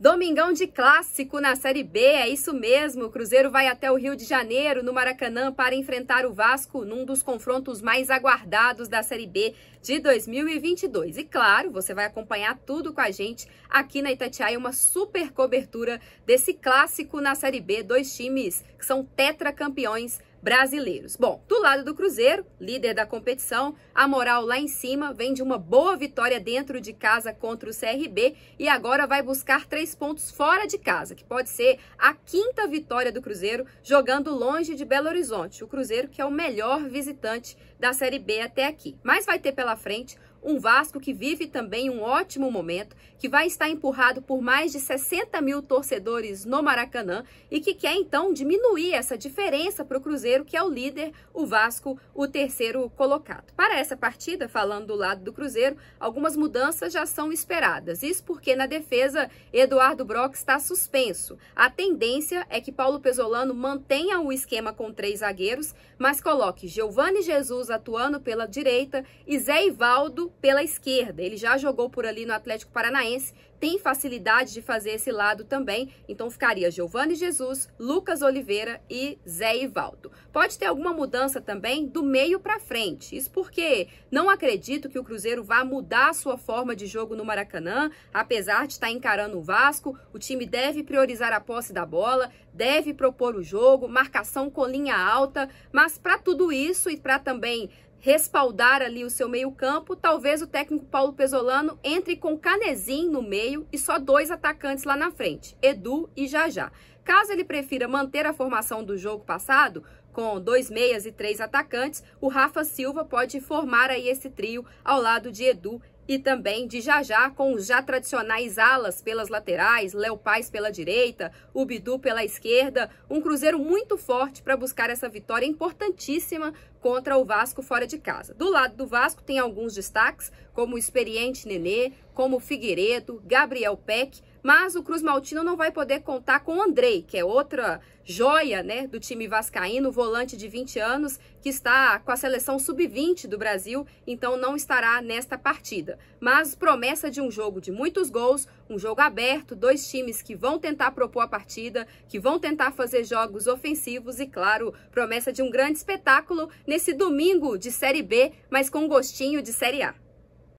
Domingão de clássico na Série B, é isso mesmo. O Cruzeiro vai até o Rio de Janeiro, no Maracanã, para enfrentar o Vasco num dos confrontos mais aguardados da Série B de 2022. E claro, você vai acompanhar tudo com a gente aqui na Itatiaia, uma super cobertura desse clássico na Série B, dois times que são tetracampeões brasileiros. Bom, do lado do Cruzeiro, líder da competição, a moral lá em cima vem de uma boa vitória dentro de casa contra o CRB e agora vai buscar três pontos fora de casa, que pode ser a quinta vitória do Cruzeiro jogando longe de Belo Horizonte. O Cruzeiro que é o melhor visitante da Série B até aqui. Mas vai ter pela frente um Vasco que vive também um ótimo momento, que vai estar empurrado por mais de 60 mil torcedores no Maracanã e que quer então diminuir essa diferença para o Cruzeiro, que é o líder, o Vasco, o terceiro colocado. Para essa partida, falando do lado do Cruzeiro, algumas mudanças já são esperadas. Isso porque na defesa, Eduardo Brock está suspenso. A tendência é que Paulo Pesolano mantenha o esquema com três zagueiros, mas coloque Giovanni Jesus atuando pela direita e Zé Ivaldo pela esquerda. Ele já jogou por ali no Atlético Paranaense, tem facilidade de fazer esse lado também. Então ficaria Giovanni Jesus, Lucas Oliveira e Zé Ivaldo. Pode ter alguma mudança também do meio para frente. Isso porque não acredito que o Cruzeiro vá mudar a sua forma de jogo no Maracanã, apesar de estar encarando o Vasco. O time deve priorizar a posse da bola, deve propor o jogo, marcação com linha alta, mas para tudo isso e para também respaldar ali o seu meio-campo, talvez o técnico Paulo Pesolano entre com Canezinho no meio e só dois atacantes lá na frente, Edu e Jajá. Caso ele prefira manter a formação do jogo passado, com dois meias e três atacantes, o Rafa Silva pode formar aí esse trio ao lado de Edu e também de Jajá com os já tradicionais alas pelas laterais, Léo Paz pela direita, o Bidu pela esquerda, um Cruzeiro muito forte para buscar essa vitória importantíssima contra o Vasco fora de casa. Do lado do Vasco tem alguns destaques, como o experiente Nenê, como o Figueiredo, Gabriel Peck, mas o Cruz Maltino não vai poder contar com o Andrei, que é outra joia né, do time vascaíno, volante de 20 anos, que está com a seleção sub-20 do Brasil, então não estará nesta partida. Mas promessa de um jogo de muitos gols, um jogo aberto, dois times que vão tentar propor a partida, que vão tentar fazer jogos ofensivos e, claro, promessa de um grande espetáculo nesse domingo de Série B, mas com gostinho de Série A.